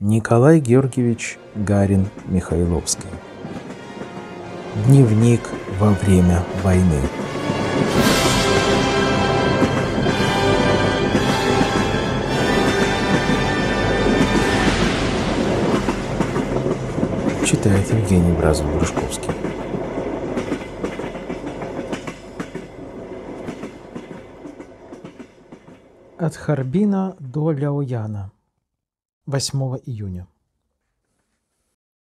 Николай Георгиевич Гарин Михайловский. Дневник во время войны. Читает Евгений Бразов-Грушковский. От Харбина до Ляуяна. 8 июня.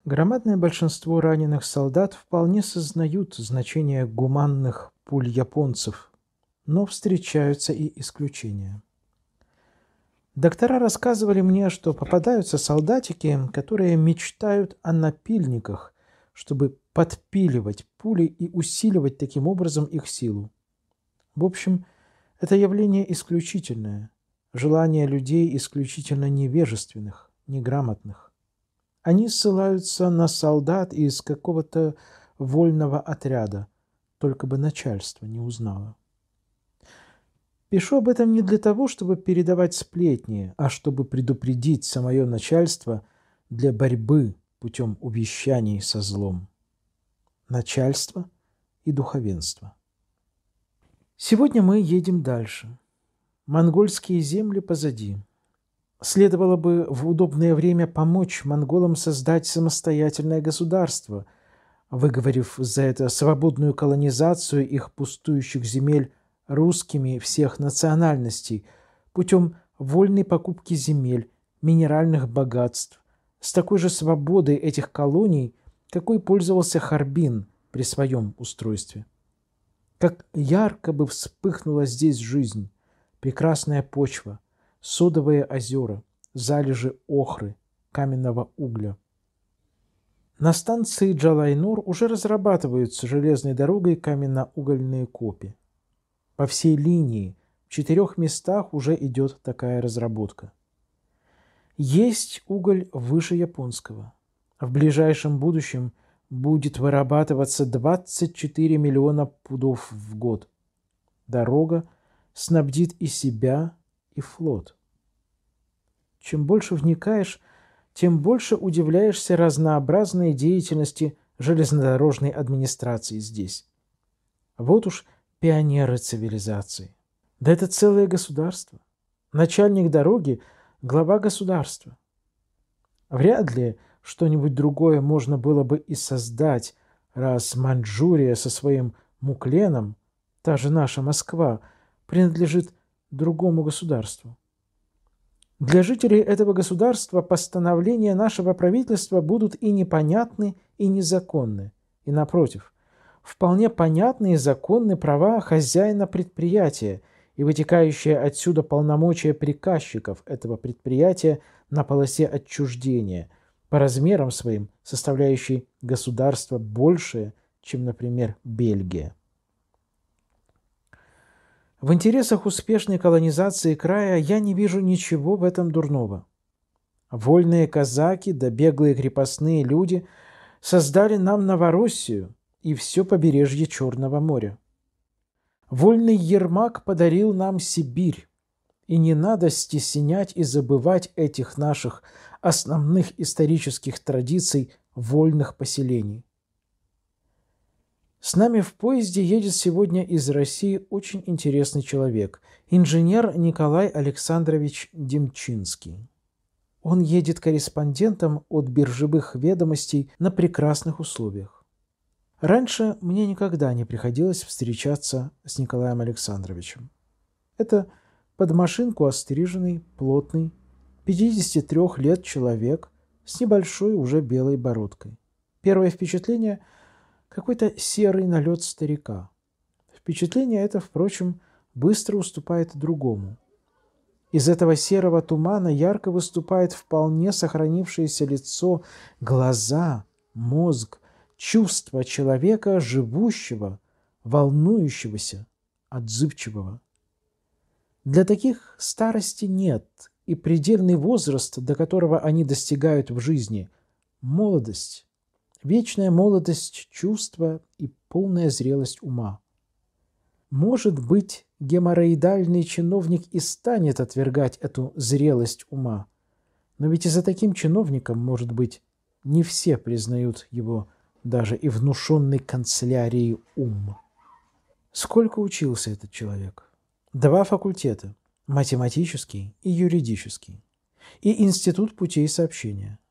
Громадное большинство раненых солдат вполне сознают значение гуманных пуль японцев, но встречаются и исключения. Доктора рассказывали мне, что попадаются солдатики, которые мечтают о напильниках, чтобы подпиливать пули и усиливать таким образом их силу. В общем, это явление исключительное – желания людей исключительно невежественных, неграмотных. Они ссылаются на солдат из какого-то вольного отряда, только бы начальство не узнало. Пишу об этом не для того, чтобы передавать сплетни, а чтобы предупредить самое начальство для борьбы путем увещаний со злом. Начальство и духовенство. Сегодня мы едем дальше. Монгольские земли позади. Следовало бы в удобное время помочь монголам создать самостоятельное государство, выговорив за это свободную колонизацию их пустующих земель русскими всех национальностей путем вольной покупки земель, минеральных богатств, с такой же свободой этих колоний, какой пользовался Харбин при своем устройстве. Как ярко бы вспыхнула здесь жизнь! прекрасная почва, содовые озера, залежи охры, каменного угля. На станции Джалайнур уже разрабатываются железной дорогой каменно-угольные копи. По всей линии в четырех местах уже идет такая разработка. Есть уголь выше японского. В ближайшем будущем будет вырабатываться 24 миллиона пудов в год. Дорога – снабдит и себя, и флот. Чем больше вникаешь, тем больше удивляешься разнообразной деятельности железнодорожной администрации здесь. Вот уж пионеры цивилизации. Да это целое государство. Начальник дороги – глава государства. Вряд ли что-нибудь другое можно было бы и создать, раз Маньчжурия со своим Мукленом, та же наша Москва – принадлежит другому государству. Для жителей этого государства постановления нашего правительства будут и непонятны, и незаконны. И напротив, вполне понятны и законны права хозяина предприятия и вытекающие отсюда полномочия приказчиков этого предприятия на полосе отчуждения, по размерам своим составляющей государство большее, чем, например, Бельгия. В интересах успешной колонизации края я не вижу ничего в этом дурного. Вольные казаки да беглые крепостные люди создали нам Новороссию и все побережье Черного моря. Вольный Ермак подарил нам Сибирь, и не надо стеснять и забывать этих наших основных исторических традиций вольных поселений. С нами в поезде едет сегодня из России очень интересный человек, инженер Николай Александрович Демчинский. Он едет корреспондентом от биржевых ведомостей на прекрасных условиях. Раньше мне никогда не приходилось встречаться с Николаем Александровичем. Это под машинку остриженный, плотный, 53 лет человек с небольшой уже белой бородкой. Первое впечатление – какой-то серый налет старика. Впечатление это, впрочем, быстро уступает другому. Из этого серого тумана ярко выступает вполне сохранившееся лицо, глаза, мозг, чувства человека, живущего, волнующегося, отзывчивого. Для таких старости нет, и предельный возраст, до которого они достигают в жизни – молодость вечная молодость чувства и полная зрелость ума. Может быть, геморроидальный чиновник и станет отвергать эту зрелость ума, но ведь и за таким чиновником, может быть, не все признают его даже и внушенный канцелярии ум. Сколько учился этот человек? Два факультета – математический и юридический, и Институт путей сообщения –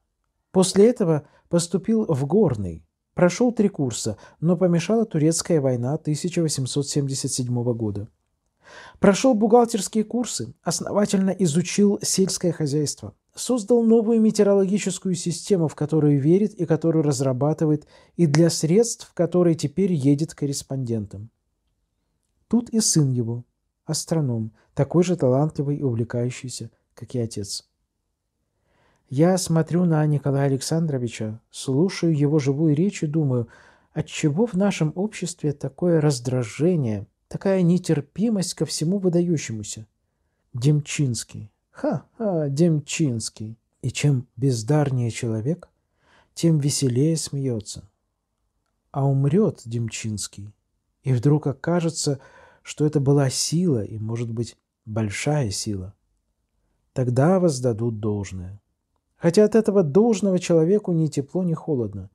После этого поступил в Горный, прошел три курса, но помешала турецкая война 1877 года. Прошел бухгалтерские курсы, основательно изучил сельское хозяйство, создал новую метеорологическую систему, в которую верит и которую разрабатывает, и для средств, в которые теперь едет корреспондентом. Тут и сын его, астроном, такой же талантливый и увлекающийся, как и отец. Я смотрю на Николая Александровича, слушаю его живую речь и думаю, отчего в нашем обществе такое раздражение, такая нетерпимость ко всему выдающемуся? Демчинский. Ха-ха, а, Демчинский. И чем бездарнее человек, тем веселее смеется. А умрет Демчинский, и вдруг окажется, что это была сила, и, может быть, большая сила. Тогда воздадут должное. Хотя от этого должного человеку ни тепло, ни холодно.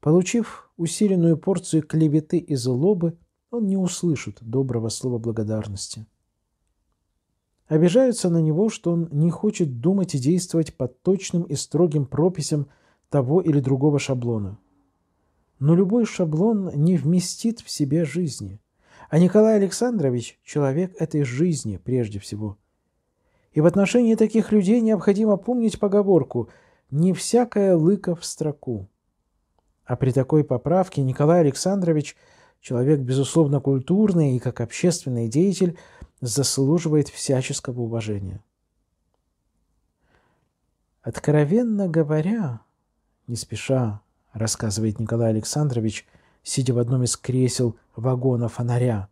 Получив усиленную порцию клеветы и злобы, он не услышит доброго слова благодарности. Обижаются на него, что он не хочет думать и действовать по точным и строгим прописям того или другого шаблона. Но любой шаблон не вместит в себе жизни. А Николай Александрович – человек этой жизни прежде всего – и в отношении таких людей необходимо помнить поговорку «не всякая лыка в строку». А при такой поправке Николай Александрович, человек, безусловно, культурный и как общественный деятель, заслуживает всяческого уважения. «Откровенно говоря, не спеша», — рассказывает Николай Александрович, сидя в одном из кресел вагона фонаря,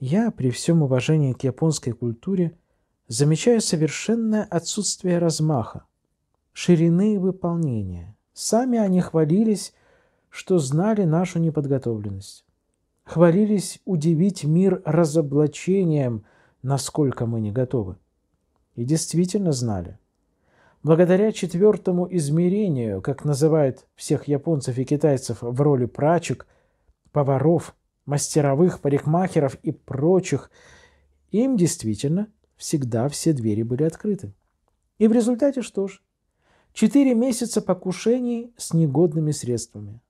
«я, при всем уважении к японской культуре, — замечаю совершенное отсутствие размаха, ширины выполнения. Сами они хвалились, что знали нашу неподготовленность. Хвалились удивить мир разоблачением, насколько мы не готовы. И действительно знали. Благодаря четвертому измерению, как называют всех японцев и китайцев в роли прачек, поваров, мастеровых, парикмахеров и прочих, им действительно – всегда все двери были открыты. И в результате что ж? Четыре месяца покушений с негодными средствами.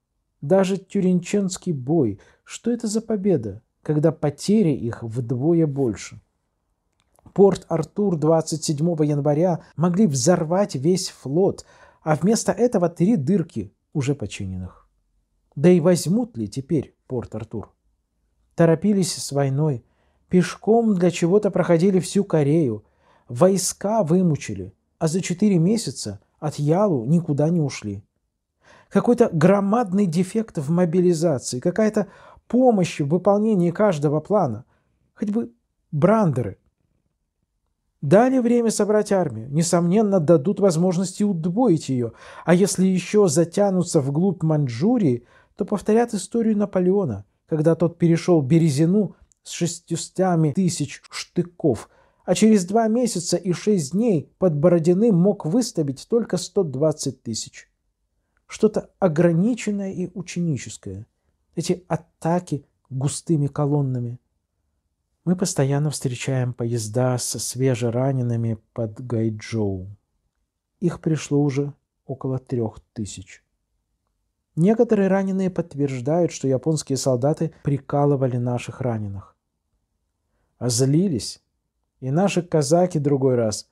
Даже Тюринченский бой. Что это за победа, когда потери их вдвое больше? Порт Артур 27 января могли взорвать весь флот, а вместо этого три дырки уже починенных. Да и возьмут ли теперь Порт Артур? Торопились с войной – Пешком для чего-то проходили всю Корею, войска вымучили, а за четыре месяца от Ялу никуда не ушли. Какой-то громадный дефект в мобилизации, какая-то помощь в выполнении каждого плана, хоть бы брандеры. Дали время собрать армию, несомненно, дадут возможности удвоить ее, а если еще затянутся вглубь Маньчжурии, то повторят историю Наполеона, когда тот перешел Березину с шестьюстами тысяч штыков, а через два месяца и шесть дней под Бородиным мог выставить только 120 тысяч. Что-то ограниченное и ученическое. Эти атаки густыми колоннами. Мы постоянно встречаем поезда со свежеранеными под Гайджоу. Их пришло уже около трех тысяч. Некоторые раненые подтверждают, что японские солдаты прикалывали наших раненых озлились И наши казаки другой раз.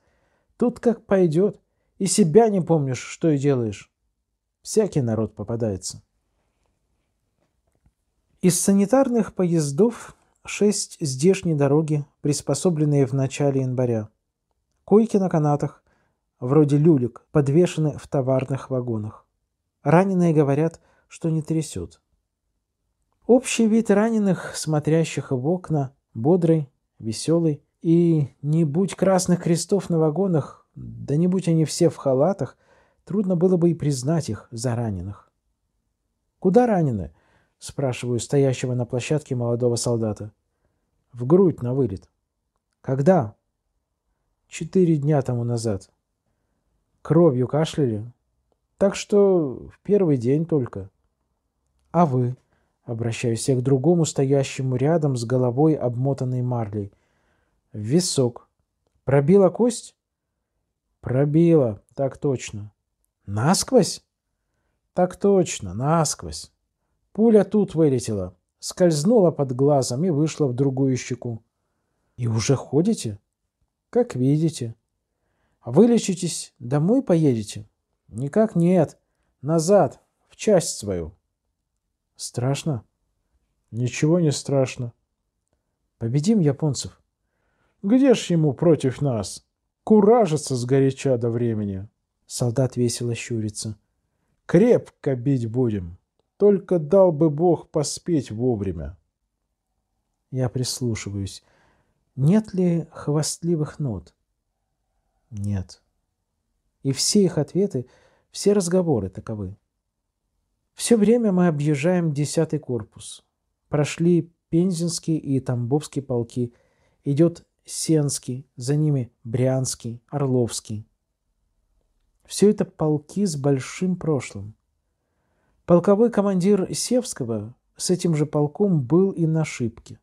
Тут как пойдет. И себя не помнишь, что и делаешь. Всякий народ попадается. Из санитарных поездов шесть здешние дороги, приспособленные в начале января. Койки на канатах, вроде люлек, подвешены в товарных вагонах. Раненые говорят, что не трясет. Общий вид раненых, смотрящих в окна, бодрый, веселый. И не будь красных крестов на вагонах, да не будь они все в халатах, трудно было бы и признать их за раненых. «Куда ранены?» — спрашиваю стоящего на площадке молодого солдата. «В грудь на вылет». «Когда?» «Четыре дня тому назад». «Кровью кашляли?» «Так что в первый день только». «А вы?» Обращаюсь я к другому, стоящему рядом с головой, обмотанной марлей. В висок. Пробила кость? Пробила, так точно. Насквозь? Так точно, насквозь. Пуля тут вылетела, скользнула под глазом и вышла в другую щеку. И уже ходите? Как видите. Вылечитесь, домой поедете? Никак нет. Назад, в часть свою. Страшно? Ничего не страшно. Победим японцев. Где ж ему против нас? Куражится сгоряча до времени. Солдат весело щурится. Крепко бить будем. Только дал бы Бог поспеть вовремя. Я прислушиваюсь. Нет ли хвастливых нот? Нет. И все их ответы, все разговоры таковы. Все время мы объезжаем 10 корпус. Прошли Пензенский и Тамбовский полки. Идет Сенский, за ними Брянский, Орловский. Все это полки с большим прошлым. Полковой командир Севского с этим же полком был и на Шибке.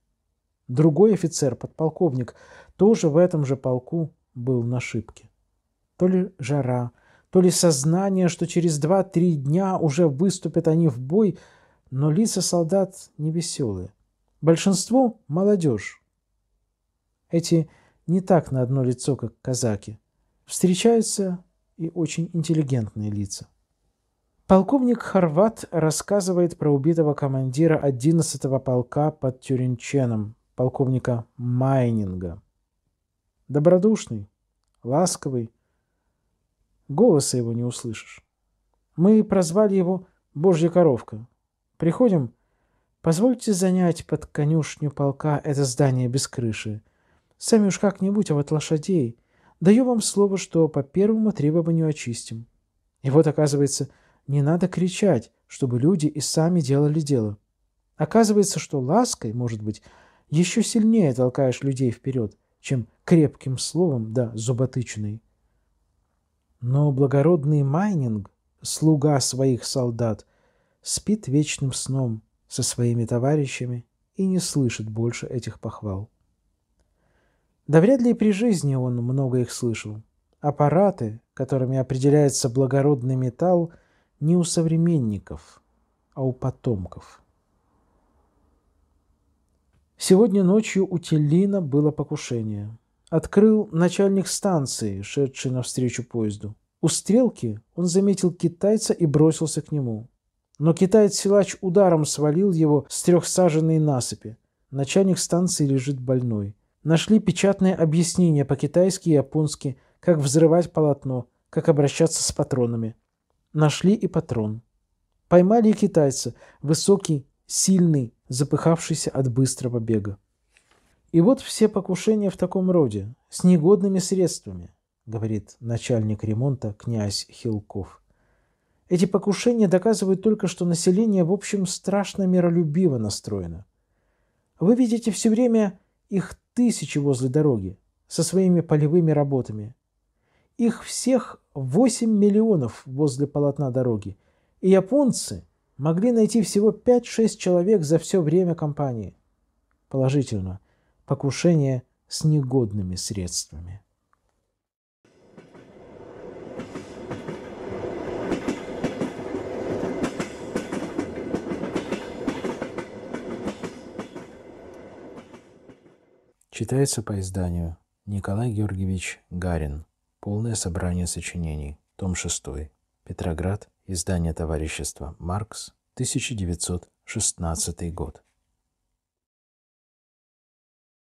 Другой офицер, подполковник, тоже в этом же полку был на Шибке. То ли жара, то ли сознание, что через два-три дня уже выступят они в бой, но лица солдат невеселые. Большинство – молодежь. Эти не так на одно лицо, как казаки. Встречаются и очень интеллигентные лица. Полковник Хорват рассказывает про убитого командира 11-го полка под Тюринченом, полковника Майнинга. Добродушный, ласковый, Голоса его не услышишь. Мы прозвали его «Божья коровка». Приходим. Позвольте занять под конюшню полка это здание без крыши. Сами уж как-нибудь, а вот лошадей. Даю вам слово, что по первому требованию очистим. И вот, оказывается, не надо кричать, чтобы люди и сами делали дело. Оказывается, что лаской, может быть, еще сильнее толкаешь людей вперед, чем крепким словом да зуботычиной. Но благородный Майнинг, слуга своих солдат, спит вечным сном со своими товарищами и не слышит больше этих похвал. Да вряд ли и при жизни он много их слышал. Аппараты, которыми определяется благородный металл, не у современников, а у потомков. Сегодня ночью у Теллина было покушение – открыл начальник станции, шедший навстречу поезду. У стрелки он заметил китайца и бросился к нему. Но китаец-силач ударом свалил его с трехсаженной насыпи. Начальник станции лежит больной. Нашли печатное объяснение по-китайски и японски, как взрывать полотно, как обращаться с патронами. Нашли и патрон. Поймали и китайца, высокий, сильный, запыхавшийся от быстрого бега. И вот все покушения в таком роде, с негодными средствами, говорит начальник ремонта князь Хилков. Эти покушения доказывают только, что население, в общем, страшно миролюбиво настроено. Вы видите все время их тысячи возле дороги со своими полевыми работами. Их всех 8 миллионов возле полотна дороги. И японцы могли найти всего 5-6 человек за все время кампании. Положительно – покушение с негодными средствами. Читается по изданию Николай Георгиевич Гарин. Полное собрание сочинений. Том 6. Петроград. Издание товарищества «Маркс», 1916 год.